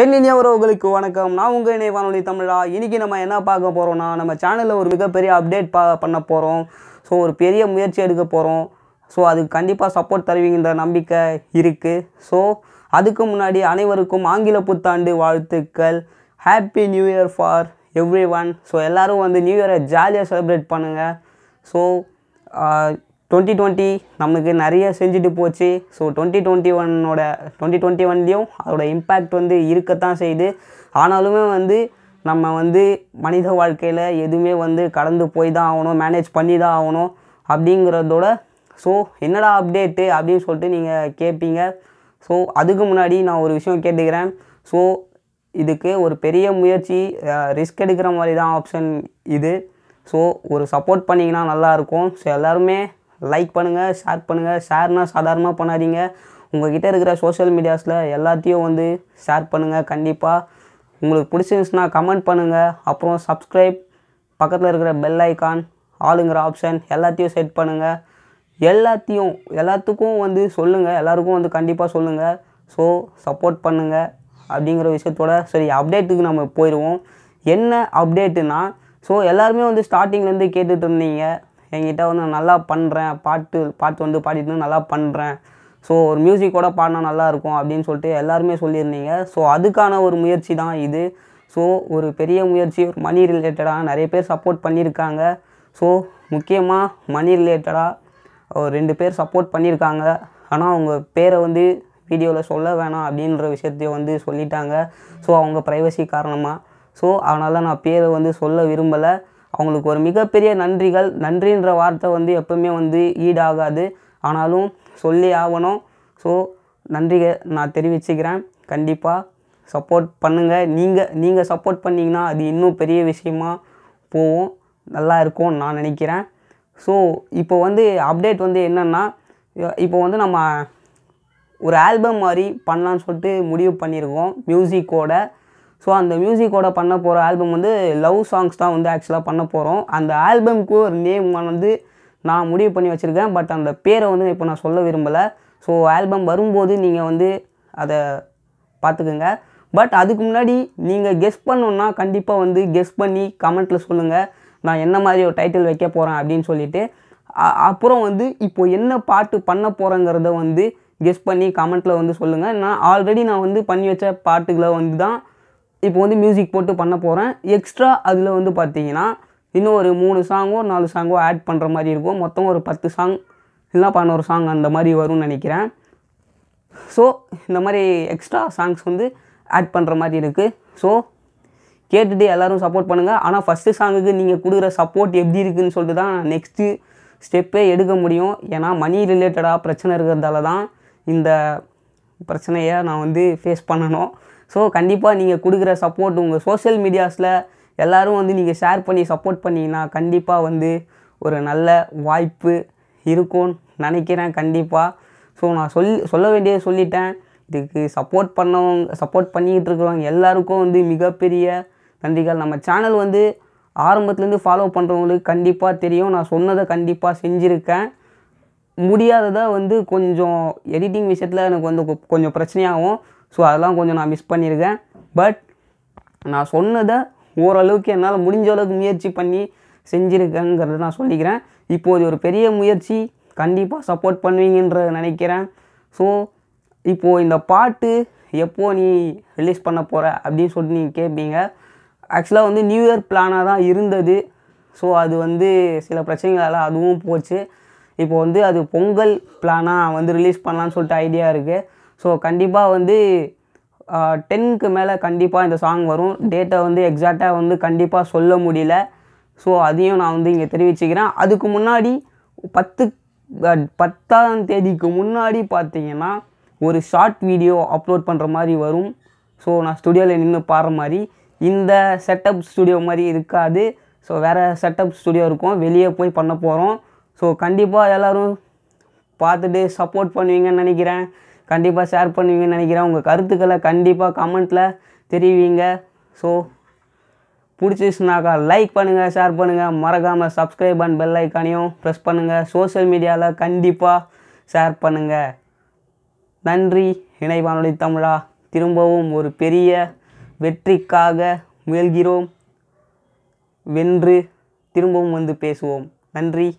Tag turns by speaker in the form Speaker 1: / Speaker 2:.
Speaker 1: தென்னிந்திய உறவுகளுக்கு வணக்கம் நான் உங்கள் இணை வானொலி தமிழா இன்றைக்கி நம்ம என்ன பார்க்க போகிறோம்னா நம்ம சேனலில் ஒரு மிகப்பெரிய அப்டேட் பா பண்ண போகிறோம் ஸோ ஒரு பெரிய முயற்சி எடுக்க போகிறோம் ஸோ அதுக்கு கண்டிப்பாக சப்போர்ட் தருவீங்கிற நம்பிக்கை இருக்குது ஸோ அதுக்கு முன்னாடி அனைவருக்கும் ஆங்கில புத்தாண்டு வாழ்த்துக்கள் happy new year for every one so எல்லோரும் வந்து நியூ இயரை ஜாலியாக செலிப்ரேட் பண்ணுங்கள் ஸோ டுவெண்ட்டி டுவெண்ட்டி நமக்கு நிறைய செஞ்சுட்டு போச்சு ஸோ டுவெண்ட்டி டுவெண்ட்டி ஒன்னோட டுவெண்ட்டி டுவெண்ட்டி ஒன்லேயும் அதோட இம்பேக்ட் வந்து இருக்கத்தான் செய்யுது ஆனாலுமே வந்து நம்ம வந்து மனித வாழ்க்கையில் எதுவுமே வந்து கடந்து போய் தான் ஆகணும் மேனேஜ் பண்ணி தான் ஆகணும் அப்படிங்கிறதோட ஸோ என்னடா அப்டேட்டு அப்படின்னு சொல்லிட்டு நீங்கள் கேட்பீங்க ஸோ அதுக்கு முன்னாடி நான் ஒரு விஷயம் கேட்டுக்கிறேன் ஸோ இதுக்கு ஒரு பெரிய முயற்சி ரிஸ்க் எடுக்கிற மாதிரி தான் ஆப்ஷன் இது ஸோ ஒரு சப்போர்ட் பண்ணிங்கன்னா நல்லாயிருக்கும் ஸோ எல்லாருமே லைக் பண்ணுங்கள் ஷேர் பண்ணுங்கள் ஷேர்னால் சாதாரணமாக பண்ணாதீங்க உங்கள் கிட்டே இருக்கிற சோஷியல் மீடியாஸில் எல்லாத்தையும் வந்து ஷேர் பண்ணுங்கள் கண்டிப்பாக உங்களுக்கு பிடிச்சிருந்துச்சுன்னா கமெண்ட் பண்ணுங்கள் அப்புறம் சப்ஸ்கிரைப் பக்கத்தில் இருக்கிற பெல் ஐக்கான் ஆளுங்கிற ஆப்ஷன் எல்லாத்தையும் செட் பண்ணுங்கள் எல்லாத்தையும் எல்லாத்துக்கும் வந்து சொல்லுங்கள் எல்லாருக்கும் வந்து கண்டிப்பாக சொல்லுங்கள் ஸோ சப்போர்ட் பண்ணுங்கள் அப்படிங்கிற விஷயத்தோட சரி அப்டேட்டுக்கு நம்ம போயிடுவோம் என்ன அப்டேட்டுனா ஸோ எல்லாருமே வந்து ஸ்டார்டிங்லேருந்து கேட்டுட்டு இருந்தீங்க என்கிட்ட வந்து நான் நல்லா பண்ணுறேன் பாட்டு பாட்டு வந்து பாடிட்டு நல்லா பண்ணுறேன் ஸோ ஒரு மியூசிக்கோட பாடினா நல்லாயிருக்கும் அப்படின்னு சொல்லிட்டு எல்லாருமே சொல்லியிருந்தீங்க ஸோ அதுக்கான ஒரு முயற்சி தான் இது ஸோ ஒரு பெரிய முயற்சி ஒரு மணி ரிலேட்டடாக நிறைய பேர் சப்போர்ட் பண்ணியிருக்காங்க ஸோ முக்கியமாக மணி ரிலேட்டடாக ஒரு ரெண்டு பேர் சப்போர்ட் பண்ணியிருக்காங்க ஆனால் அவங்க பேரை வந்து வீடியோவில் சொல்ல வேணாம் அப்படின்ற விஷயத்தையும் வந்து சொல்லிட்டாங்க ஸோ அவங்க ப்ரைவசி காரணமாக ஸோ அதனால் நான் பேரை வந்து சொல்ல விரும்பலை அவங்களுக்கு ஒரு மிகப்பெரிய நன்றிகள் நன்றின்ற வார்த்தை வந்து எப்பவுமே வந்து ஈடாகாது ஆனாலும் சொல்லி ஆகணும் ஸோ நன்றிகள் நான் தெரிவிச்சுக்கிறேன் கண்டிப்பாக சப்போர்ட் பண்ணுங்கள் நீங்கள் நீங்கள் சப்போர்ட் பண்ணிங்கன்னா அது இன்னும் பெரிய விஷயமா போகும் நல்லா இருக்கும்னு நான் நினைக்கிறேன் ஸோ இப்போ வந்து அப்டேட் வந்து என்னென்னா இப்போ வந்து நம்ம ஒரு ஆல்பம் மாதிரி பண்ணலான்னு சொல்லிட்டு முடிவு பண்ணியிருக்கோம் மியூசிக்கோட ஸோ அந்த மியூசிக்கோட பண்ண போகிற ஆல்பம் வந்து லவ் சாங்ஸ் தான் வந்து ஆக்சுவலாக பண்ண போகிறோம் அந்த ஆல்பம்க்கு ஒரு நேம் வந்து நான் முடிவு பண்ணி வச்சுருக்கேன் பட் அந்த பேரை வந்து இப்போ நான் சொல்ல விரும்பலை ஸோ ஆல்பம் வரும்போது நீங்கள் வந்து அதை பார்த்துக்குங்க பட் அதுக்கு முன்னாடி நீங்கள் கெஸ் பண்ணணுன்னா கண்டிப்பாக வந்து கெஸ் பண்ணி கமெண்ட்டில் சொல்லுங்கள் நான் என்ன மாதிரி ஒரு டைட்டில் வைக்க போகிறேன் அப்படின்னு சொல்லிவிட்டு அப்புறம் வந்து இப்போ என்ன பாட்டு பண்ண போகிறேங்கிறத வந்து கெஸ் பண்ணி கமெண்ட்டில் வந்து சொல்லுங்கள் நான் ஆல்ரெடி நான் வந்து பண்ணி வச்ச பாட்டுகளை வந்து தான் இப்போ வந்து மியூசிக் போட்டு பண்ண போகிறேன் எக்ஸ்ட்ரா அதில் வந்து பார்த்தீங்கன்னா இன்னும் ஒரு மூணு சாங்கோ நாலு சாங்கோ ஆட் பண்ணுற மாதிரி இருக்கும் மொத்தம் ஒரு பத்து சாங் இல்லைனா பதினோரு சாங் அந்த மாதிரி வரும்னு நினைக்கிறேன் ஸோ இந்த மாதிரி எக்ஸ்ட்ரா சாங்ஸ் வந்து ஆட் பண்ணுற மாதிரி இருக்குது ஸோ கேட்டுட்டு எல்லோரும் சப்போர்ட் பண்ணுங்கள் ஆனால் ஃபஸ்ட்டு சாங்குக்கு நீங்கள் கொடுக்குற சப்போர்ட் எப்படி இருக்குதுன்னு சொல்லிட்டு தான் நெக்ஸ்ட்டு ஸ்டெப்பே எடுக்க முடியும் ஏன்னா மணி ரிலேட்டடாக பிரச்சனை இருக்கிறதால தான் இந்த பிரச்சனையை நான் வந்து ஃபேஸ் பண்ணணும் ஸோ கண்டிப்பாக நீங்கள் கொடுக்குற சப்போர்ட் உங்கள் சோஷியல் மீடியாஸில் எல்லோரும் வந்து நீங்கள் ஷேர் பண்ணி சப்போர்ட் பண்ணிங்கன்னா கண்டிப்பாக வந்து ஒரு நல்ல வாய்ப்பு இருக்கும்னு நினைக்கிறேன் கண்டிப்பாக ஸோ நான் சொல் சொல்ல வேண்டியதை சொல்லிட்டேன் இதுக்கு சப்போர்ட் பண்ணவங்க சப்போர்ட் பண்ணிக்கிட்டு இருக்கிறவங்க எல்லாருக்கும் வந்து மிகப்பெரிய நன்றிகள் நம்ம சேனல் வந்து ஆரம்பத்துலேருந்து ஃபாலோ பண்ணுறவங்களுக்கு கண்டிப்பாக தெரியும் நான் சொன்னதை கண்டிப்பாக செஞ்சுருக்கேன் முடியாததாக வந்து கொஞ்சம் எடிட்டிங் விஷயத்தில் எனக்கு வந்து கொஞ்சம் பிரச்சனையாகும் ஸோ அதெல்லாம் கொஞ்சம் நான் மிஸ் பண்ணியிருக்கேன் பட் நான் சொன்னதை ஓரளவுக்கு என்னால் முடிஞ்ச அளவுக்கு முயற்சி பண்ணி செஞ்சுருக்கேங்கிறத நான் சொல்லிக்கிறேன் இப்போது இது ஒரு பெரிய முயற்சி கண்டிப்பாக சப்போர்ட் பண்ணுவீங்கன்ற நினைக்கிறேன் ஸோ இப்போது இந்த பாட்டு எப்போது நீ ரிலீஸ் பண்ண போகிற அப்படின்னு சொல்லிட்டு நீங்கள் கேட்பீங்க ஆக்சுவலாக வந்து நியூ இயர் பிளானாக தான் இருந்தது ஸோ அது வந்து சில பிரச்சனைகளால் அதுவும் போச்சு இப்போ வந்து அது பொங்கல் பிளானாக வந்து ரிலீஸ் பண்ணலான்னு சொல்லிட்டு ஐடியா இருக்குது ஸோ கண்டிப்பாக வந்து டென்க்கு மேலே கண்டிப்பாக இந்த சாங் வரும் டேட்டை வந்து எக்ஸாக்டாக வந்து கண்டிப்பாக சொல்ல முடியல ஸோ அதையும் நான் வந்து இங்கே தெரிவிச்சுக்கிறேன் அதுக்கு முன்னாடி பத்து பத்தாம் தேதிக்கு முன்னாடி பார்த்தீங்கன்னா ஒரு ஷார்ட் வீடியோ அப்லோட் பண்ணுற மாதிரி வரும் ஸோ நான் ஸ்டுடியோவில் நின்று பாடுற மாதிரி இந்த செட்டப் ஸ்டுடியோ மாதிரி இருக்காது ஸோ வேறு செட்டப் ஸ்டுடியோ இருக்கும் வெளியே போய் பண்ண போகிறோம் ஸோ கண்டிப்பாக எல்லோரும் பார்த்துட்டு சப்போர்ட் பண்ணுவீங்கன்னு நினைக்கிறேன் கண்டிப்பாக ஷேர் பண்ணுவீங்கன்னு நினைக்கிறேன் உங்கள் கருத்துக்களை கண்டிப்பாக கமெண்ட்டில் தெரிவிங்க ஸோ பிடிச்சிச்சுனாக்கா லைக் பண்ணுங்கள் ஷேர் பண்ணுங்கள் மறக்காமல் சப்ஸ்கிரைப் அண்ட் பெல் ஐக்கானையும் ப்ரெஸ் பண்ணுங்கள் சோஷியல் மீடியாவில் கண்டிப்பாக ஷேர் பண்ணுங்கள் நன்றி இணைவானொலி தமிழா திரும்பவும் ஒரு பெரிய வெற்றிக்காக முயல்கிறோம் வென்று திரும்பவும் வந்து பேசுவோம் நன்றி